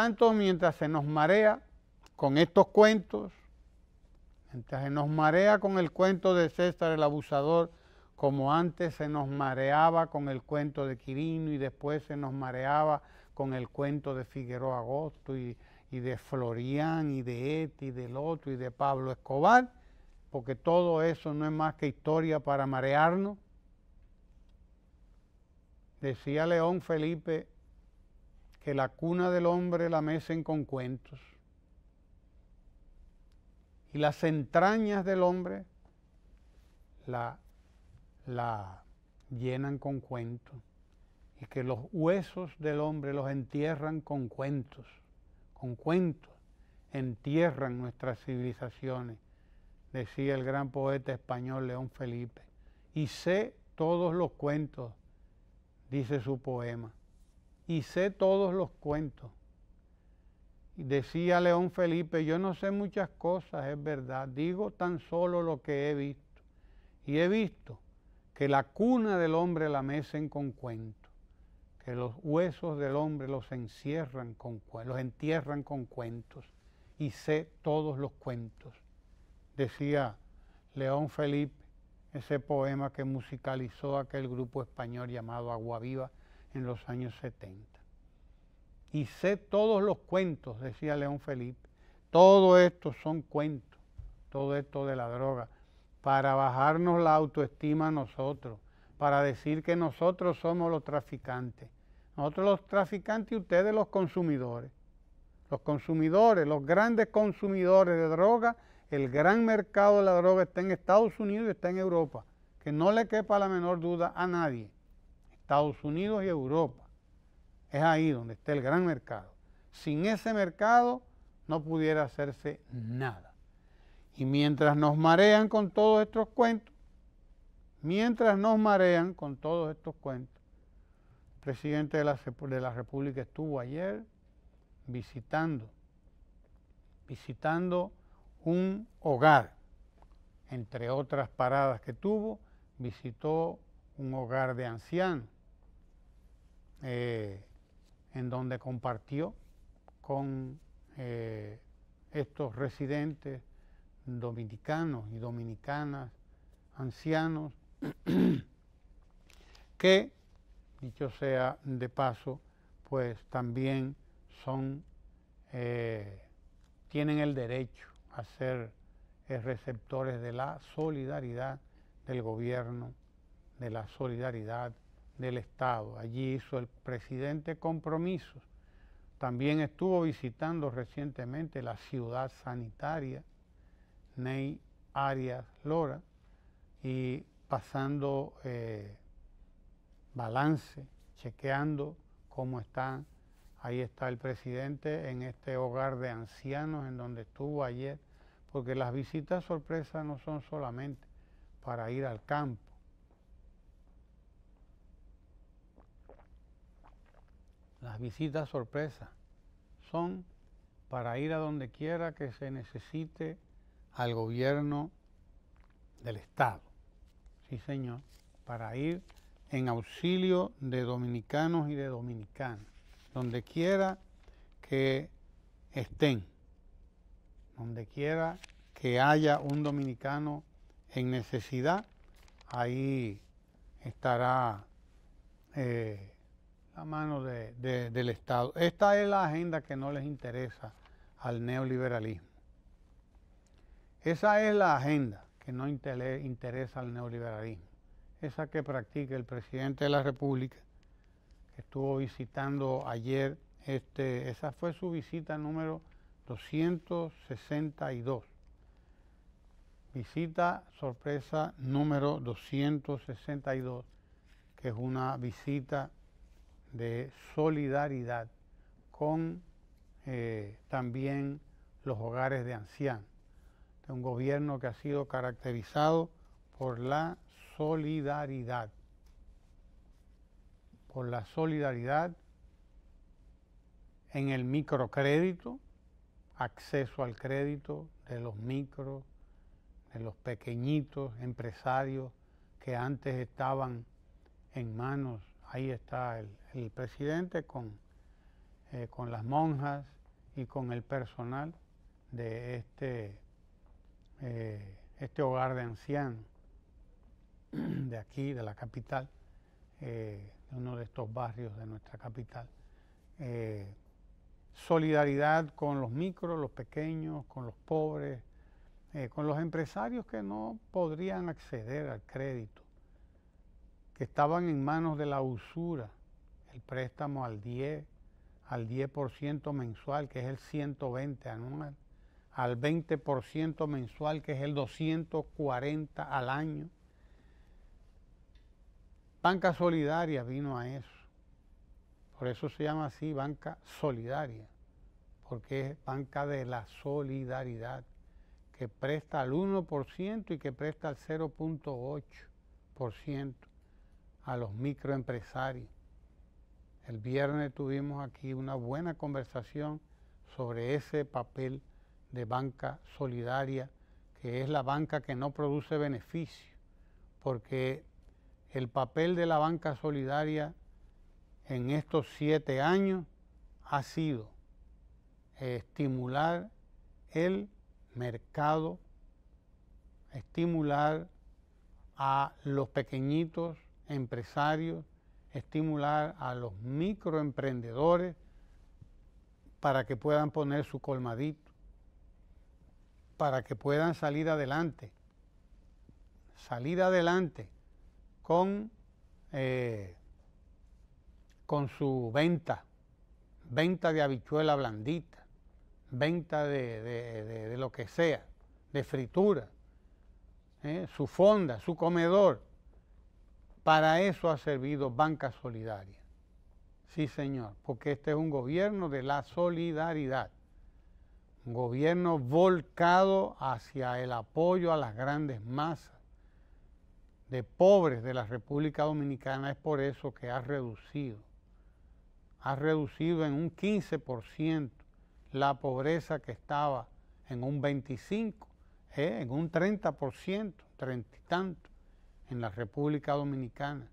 tanto, mientras se nos marea con estos cuentos, mientras se nos marea con el cuento de César el abusador, como antes se nos mareaba con el cuento de Quirino y después se nos mareaba con el cuento de Figueroa Agosto y, de Florián y de Eti este y del otro y de Pablo Escobar, porque todo eso no es más que historia para marearnos. Decía León Felipe que la cuna del hombre la mecen con cuentos. Y las entrañas del hombre la, la llenan con cuentos. Y que los huesos del hombre los entierran con cuentos, con cuentos. Entierran nuestras civilizaciones, decía el gran poeta español León Felipe. Y sé todos los cuentos, dice su poema y sé todos los cuentos. Decía León Felipe, yo no sé muchas cosas, es verdad, digo tan solo lo que he visto. Y he visto que la cuna del hombre la mecen con cuentos, que los huesos del hombre los encierran con los entierran con cuentos, y sé todos los cuentos. Decía León Felipe, ese poema que musicalizó aquel grupo español llamado Agua Viva, en los años 70. Y sé todos los cuentos, decía León Felipe, todo esto son cuentos, todo esto de la droga, para bajarnos la autoestima a nosotros, para decir que nosotros somos los traficantes. Nosotros los traficantes y ustedes los consumidores. Los consumidores, los grandes consumidores de droga, el gran mercado de la droga está en Estados Unidos y está en Europa, que no le quepa la menor duda a nadie. Estados Unidos y Europa. Es ahí donde está el gran mercado. Sin ese mercado no pudiera hacerse nada. Y mientras nos marean con todos estos cuentos, mientras nos marean con todos estos cuentos, el presidente de la, de la República estuvo ayer visitando, visitando un hogar, entre otras paradas que tuvo, visitó un hogar de ancianos eh, en donde compartió con eh, estos residentes dominicanos y dominicanas, ancianos, que, dicho sea de paso, pues también son, eh, tienen el derecho a ser receptores de la solidaridad del gobierno, de la solidaridad del Estado. Allí hizo el presidente compromisos. También estuvo visitando recientemente la ciudad sanitaria, Ney Arias Lora, y pasando eh, balance, chequeando cómo están. Ahí está el presidente en este hogar de ancianos en donde estuvo ayer, porque las visitas sorpresas no son solamente para ir al campo, Las visitas sorpresa son para ir a donde quiera que se necesite al gobierno del Estado. Sí, señor, para ir en auxilio de dominicanos y de dominicanas, donde quiera que estén, donde quiera que haya un dominicano en necesidad, ahí estará eh, la mano del Estado. Esta es la agenda que no les interesa al neoliberalismo. Esa es la agenda que no interesa al neoliberalismo. Esa que practica el presidente de la República, que estuvo visitando ayer, este, esa fue su visita número 262. Visita sorpresa número 262, que es una visita de solidaridad con eh, también los hogares de ancianos, de este un gobierno que ha sido caracterizado por la solidaridad, por la solidaridad en el microcrédito, acceso al crédito de los micro, de los pequeñitos empresarios que antes estaban en manos ahí está el, presidente con, eh, con las monjas y con el personal de este, eh, este hogar de ancianos de aquí, de la capital, eh, de uno de estos barrios de nuestra capital. solidaridad con los micros, los pequeños, con los pobres, con los empresarios que no podrían acceder al crédito estaban en manos de la usura, el préstamo al 10, al 10% mensual, que es el 120 anual, al 20% mensual, que es el 240 al año. Banca solidaria vino a eso. Por eso se llama así banca solidaria, porque es banca de la solidaridad, que presta al 1% y que presta al 0.8% a los microempresarios. El viernes tuvimos aquí una buena conversación sobre ese papel de banca solidaria, que es la banca que no produce beneficio, porque el papel de la banca solidaria en estos siete años ha sido estimular el mercado, estimular a los pequeñitos empresarios, estimular a los microemprendedores para que puedan poner su colmadito, para que puedan salir adelante, salir adelante con, eh, con su venta, venta de habichuela blandita, venta de, lo que sea, de fritura, eh, su fonda, su comedor para eso ha servido Banca Solidaria. Sí, señor, porque este es un gobierno de la solidaridad, un gobierno volcado hacia el apoyo a las grandes masas de pobres de la República Dominicana. Es por eso que ha reducido, ha reducido en un 15% la pobreza que estaba en un 25%, eh, en un 30%, 30 y tanto en la República Dominicana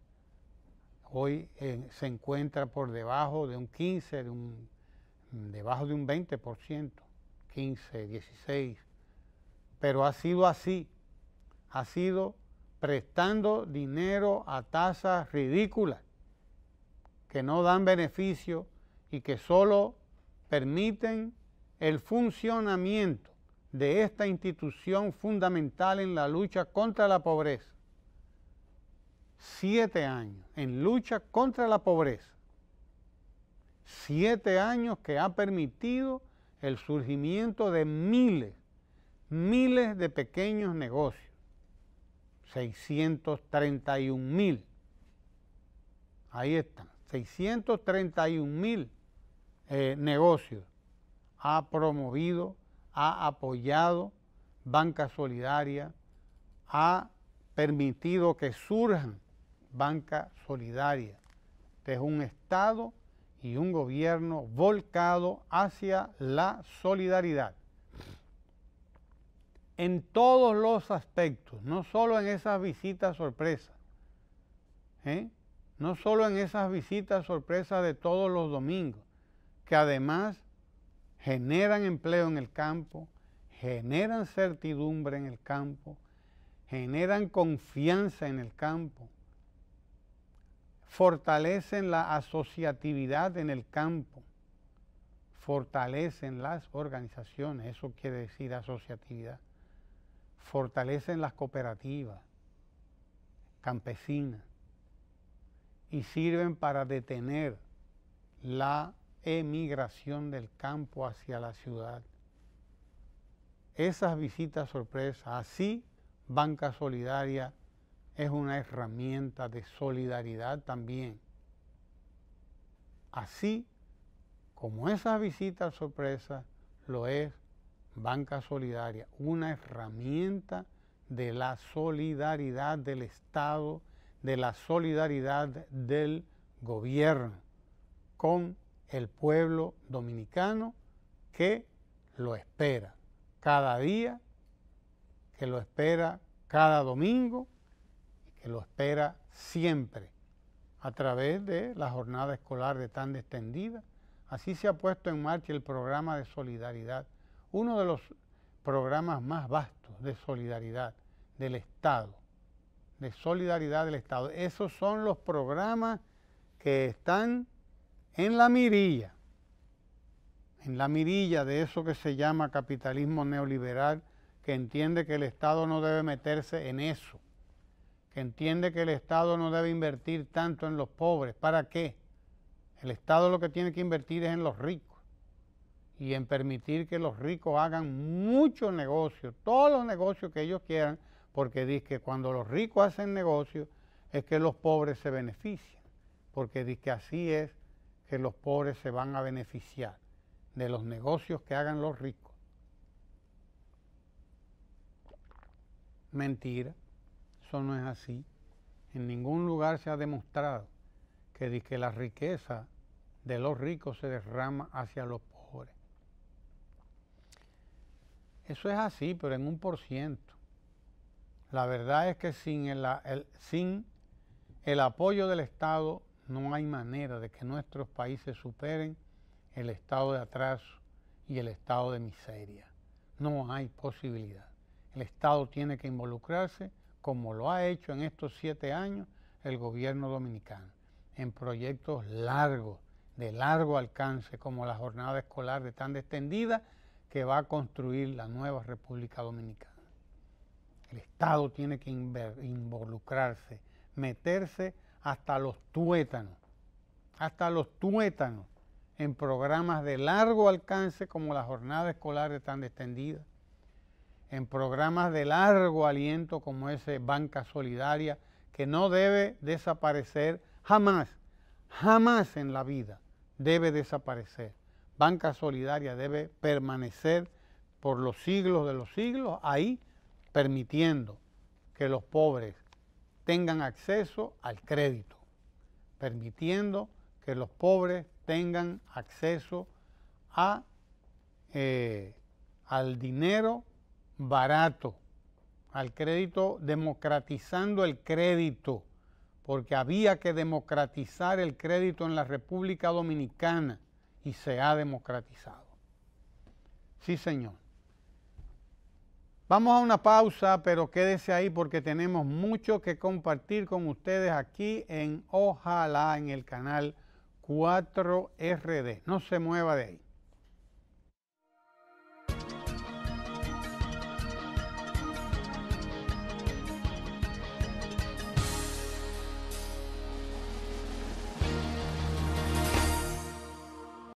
hoy eh, se encuentra por debajo de un 15, un, debajo de un 20%, 15, 16, pero ha sido así, ha sido prestando dinero a tasas ridículas que no dan beneficio y que solo permiten el funcionamiento de esta institución fundamental en la lucha contra la pobreza siete años en lucha contra la pobreza. Siete años que ha permitido el surgimiento de miles, miles de pequeños negocios. 631 mil. Ahí están, 631 mil eh, negocios ha promovido, ha apoyado Banca Solidaria, ha permitido que surjan banca solidaria. Este es un Estado y un gobierno volcado hacia la solidaridad. En todos los aspectos, no solo en esas visitas sorpresas, ¿eh? no solo en esas visitas sorpresas de todos los domingos, que además generan empleo en el campo, generan certidumbre en el campo, generan confianza en el campo, fortalecen la asociatividad en el campo, fortalecen las organizaciones, eso quiere decir asociatividad, fortalecen las cooperativas campesinas y sirven para detener la emigración del campo hacia la ciudad. Esas visitas sorpresa, así Banca Solidaria es una herramienta de solidaridad también. Así como esas visitas sorpresa lo es Banca Solidaria, una herramienta de la solidaridad del Estado, de la solidaridad del gobierno con el pueblo dominicano que lo espera cada día, que lo espera cada domingo lo espera siempre a través de la jornada escolar de tan extendida. Así se ha puesto en marcha el programa de solidaridad, uno de los programas más vastos de solidaridad del Estado, de solidaridad del Estado. Esos son los programas que están en la mirilla, en la mirilla de eso que se llama capitalismo neoliberal, que entiende que el Estado no debe meterse en eso, entiende que el Estado no debe invertir tanto en los pobres. ¿Para qué? El Estado lo que tiene que invertir es en los ricos y en permitir que los ricos hagan muchos negocios, todos los negocios que ellos quieran, porque dice que cuando los ricos hacen negocios es que los pobres se benefician, porque dice que así es que los pobres se van a beneficiar de los negocios que hagan los ricos. Mentira. Eso no es así. En ningún lugar se ha demostrado que, que la riqueza de los ricos se derrama hacia los pobres. Eso es así, pero en un por ciento. La verdad es que sin el apoyo del Estado no hay manera de que nuestros países superen el estado de atraso y el estado de miseria. No hay posibilidad. El Estado tiene que involucrarse como lo ha hecho en estos siete años el gobierno dominicano, en proyectos largos, de largo alcance, como la jornada escolar de tan extendida que va a construir la nueva República Dominicana. El Estado tiene que involucrarse, meterse hasta los tuétanos, hasta los tuétanos en programas de largo alcance como la jornada escolar de tan extendida en programas de largo aliento como ese Banca Solidaria, que no debe desaparecer jamás, jamás en la vida debe desaparecer. Banca Solidaria debe permanecer por los siglos de los siglos ahí, permitiendo que los pobres tengan acceso al crédito, permitiendo que los pobres tengan acceso eh, al dinero barato, al crédito, democratizando el crédito, porque había que democratizar el crédito en la República Dominicana y se ha democratizado. Sí, señor. Vamos a una pausa, pero quédese ahí porque tenemos mucho que compartir con ustedes aquí en Ojalá, en el canal 4RD. No se mueva de ahí.